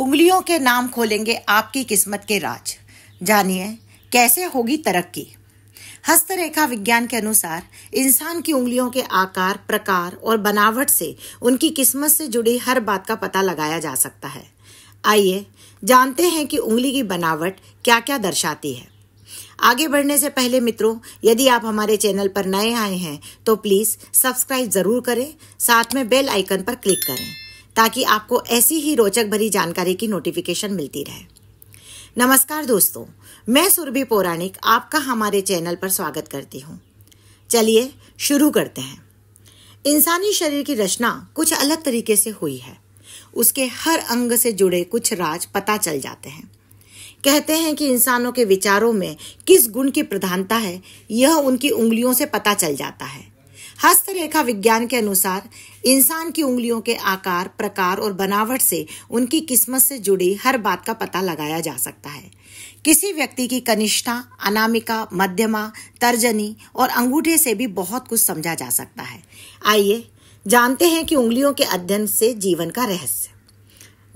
उंगलियों के नाम खोलेंगे आपकी किस्मत के राज जानिए कैसे होगी तरक्की हस्तरेखा विज्ञान के अनुसार इंसान की उंगलियों के आकार प्रकार और बनावट से उनकी किस्मत से जुड़ी हर बात का पता लगाया जा सकता है आइए जानते हैं कि उंगली की बनावट क्या क्या दर्शाती है आगे बढ़ने से पहले मित्रों यदि आप हमारे चैनल पर नए आए हैं तो प्लीज़ सब्सक्राइब ज़रूर करें साथ में बेल आइकन पर क्लिक करें ताकि आपको ऐसी ही रोचक भरी जानकारी की नोटिफिकेशन मिलती रहे नमस्कार दोस्तों मैं सुरभि पौराणिक आपका हमारे चैनल पर स्वागत करती हूँ चलिए शुरू करते हैं इंसानी शरीर की रचना कुछ अलग तरीके से हुई है उसके हर अंग से जुड़े कुछ राज पता चल जाते हैं कहते हैं कि इंसानों के विचारों में किस गुण की प्रधानता है यह उनकी उंगलियों से पता चल जाता है हस्तरेखा विज्ञान के अनुसार इंसान की उंगलियों के आकार प्रकार और बनावट से उनकी किस्मत से जुड़ी हर बात का पता लगाया जा सकता है किसी व्यक्ति की कनिष्ठा अनामिका मध्यमा तर्जनी और अंगूठे से भी बहुत कुछ समझा जा सकता है आइए जानते हैं कि उंगलियों के अध्ययन से जीवन का रहस्य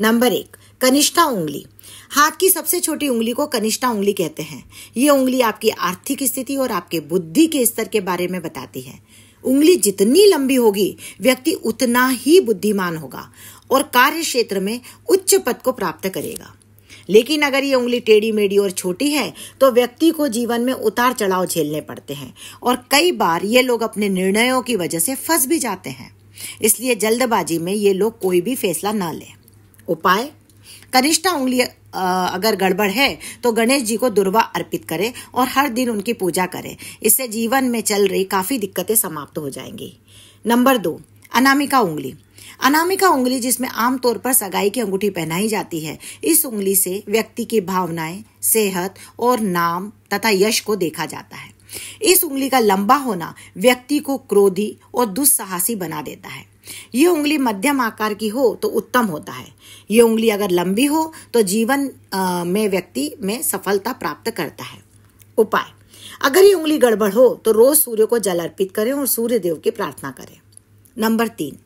नंबर एक कनिष्ठा उंगली हाथ की सबसे छोटी उंगली को कनिष्ठा उंगली कहते हैं ये उंगली आपकी आर्थिक स्थिति और आपके बुद्धि के स्तर के बारे में बताती है उंगली जितनी लंबी होगी व्यक्ति उतना ही बुद्धिमान होगा और कार्य क्षेत्र में उच्च पद को प्राप्त करेगा लेकिन अगर ये उंगली टेढ़ी मेढ़ी और छोटी है तो व्यक्ति को जीवन में उतार चढ़ाव झेलने पड़ते हैं और कई बार ये लोग अपने निर्णयों की वजह से फंस भी जाते हैं इसलिए जल्दबाजी में ये लोग कोई भी फैसला ना लें उपाय कनिष्ठा उंगली अगर गड़बड़ है तो गणेश जी को दुर्वा अर्पित करें और हर दिन उनकी पूजा करें इससे जीवन में चल रही काफ़ी दिक्कतें समाप्त हो जाएंगी नंबर दो अनामिका उंगली अनामिका उंगली जिसमें आमतौर पर सगाई की अंगूठी पहनाई जाती है इस उंगली से व्यक्ति की भावनाएं सेहत और नाम तथा यश को देखा जाता है इस उंगली का लंबा होना व्यक्ति को क्रोधी और दुस्साहसी बना देता है ये उंगली मध्यम आकार की हो तो उत्तम होता है ये उंगली अगर लंबी हो तो जीवन में व्यक्ति में सफलता प्राप्त करता है उपाय अगर ये उंगली गड़बड़ हो तो रोज सूर्य को जल अर्पित करें और सूर्य देव की प्रार्थना करें नंबर तीन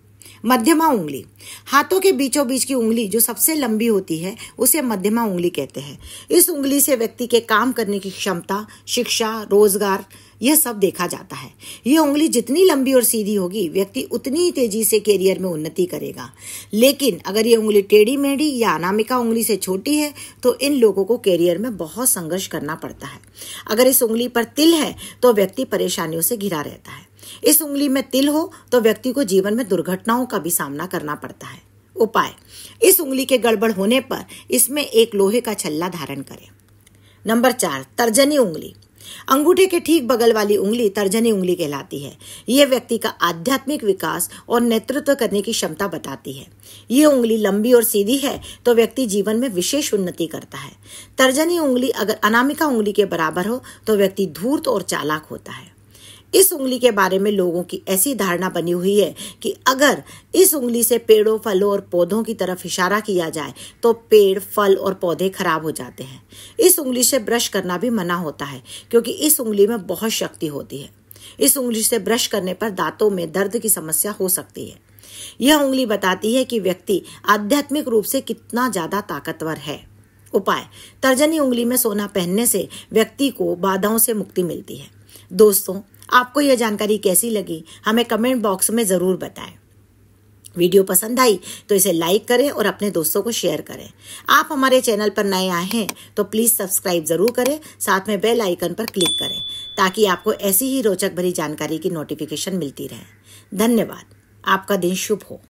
मध्यमा उंगली हाथों के बीचों बीच की उंगली जो सबसे लंबी होती है उसे मध्यमा उंगली कहते हैं इस उंगली से व्यक्ति के काम करने की क्षमता शिक्षा रोजगार यह सब देखा जाता है ये उंगली जितनी लंबी और सीधी होगी व्यक्ति उतनी ही तेजी से कैरियर में उन्नति करेगा लेकिन अगर ये उंगली टेढ़ी मेढ़ी या अनामिका उंगली से छोटी है तो इन लोगों को कैरियर में बहुत संघर्ष करना पड़ता है अगर इस उंगली पर तिल है तो व्यक्ति परेशानियों से घिरा रहता है इस उंगली में तिल हो तो व्यक्ति को जीवन में दुर्घटनाओं का भी सामना करना पड़ता है उपाय इस उंगली के गड़बड़ होने पर इसमें एक लोहे का छल्ला धारण करें नंबर चार तर्जनी उंगली अंगूठे के ठीक बगल वाली उंगली तर्जनी उंगली कहलाती है यह व्यक्ति का आध्यात्मिक विकास और नेतृत्व करने की क्षमता बताती है ये उंगली लंबी और सीधी है तो व्यक्ति जीवन में विशेष उन्नति करता है तर्जनी उंगली अगर अनामिका उंगली के बराबर हो तो व्यक्ति धूर्त और चालाक होता है इस उंगली के बारे में लोगों की ऐसी धारणा बनी हुई है कि अगर इस उंगली से पेड़ों फलों और पौधों की तरफ इशारा किया जाए तो पेड़ फल और पौधे खराब हो जाते हैं इस उंगली से ब्रश करना भी मना होता है क्योंकि इस उंगली में बहुत शक्ति होती है इस उंगली से ब्रश करने पर दांतों में दर्द की समस्या हो सकती है यह उंगली बताती है कि व्यक्ति आध्यात्मिक रूप से कितना ज्यादा ताकतवर है उपाय तर्जनी उंगली में सोना पहनने से व्यक्ति को बाधाओं से मुक्ति मिलती है दोस्तों आपको यह जानकारी कैसी लगी हमें कमेंट बॉक्स में ज़रूर बताएं वीडियो पसंद आई तो इसे लाइक करें और अपने दोस्तों को शेयर करें आप हमारे चैनल पर नए आए हैं तो प्लीज़ सब्सक्राइब ज़रूर करें साथ में बेल आइकन पर क्लिक करें ताकि आपको ऐसी ही रोचक भरी जानकारी की नोटिफिकेशन मिलती रहे धन्यवाद आपका दिन शुभ हो